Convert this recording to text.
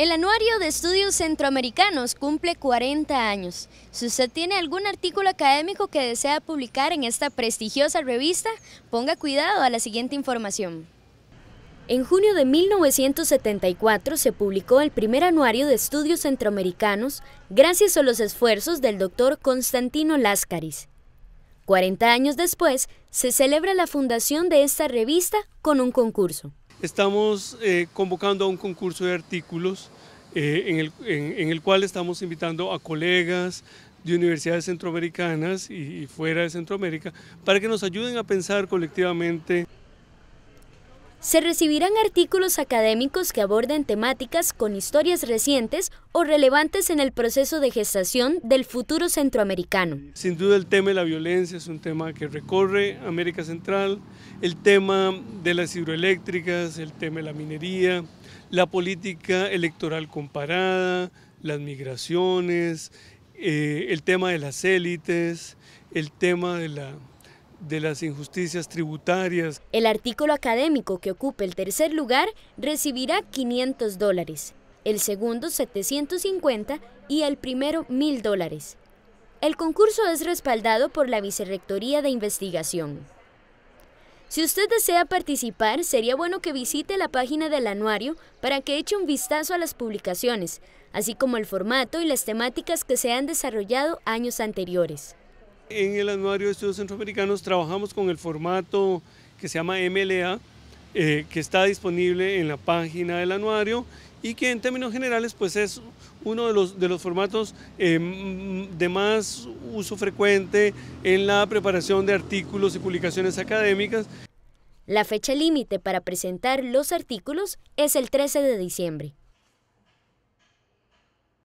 El Anuario de Estudios Centroamericanos cumple 40 años. Si usted tiene algún artículo académico que desea publicar en esta prestigiosa revista, ponga cuidado a la siguiente información. En junio de 1974 se publicó el primer Anuario de Estudios Centroamericanos gracias a los esfuerzos del doctor Constantino Láscaris. 40 años después, se celebra la fundación de esta revista con un concurso estamos eh, convocando a un concurso de artículos eh, en, el, cual estamos invitando a colegas de universidades centroamericanas y fuera de Centroamérica para que nos ayuden a pensar colectivamente se recibirán artículos académicos que aborden temáticas con historias recientes o relevantes en el proceso de gestación del futuro centroamericano. Sin duda el tema de la violencia es un tema que recorre América Central, el tema de las hidroeléctricas, el tema de la minería, la política electoral comparada, las migraciones, eh, el tema de las élites, el tema de la de las injusticias tributarias. El artículo académico que ocupe el tercer lugar recibirá 500 dólares, el segundo 750 y el primero 1000 dólares. El concurso es respaldado por la Vicerrectoría de Investigación. Si usted desea participar, sería bueno que visite la página del anuario para que eche un vistazo a las publicaciones, así como el formato y las temáticas que se han desarrollado años anteriores. En el Anuario de Estudios Centroamericanos trabajamos con el formato que se llama MLA, eh, que está disponible en la página del anuario y que en términos generales pues es uno de los, de los formatos eh, de más uso frecuente en la preparación de artículos y publicaciones académicas. La fecha límite para presentar los artículos es el 13 de diciembre.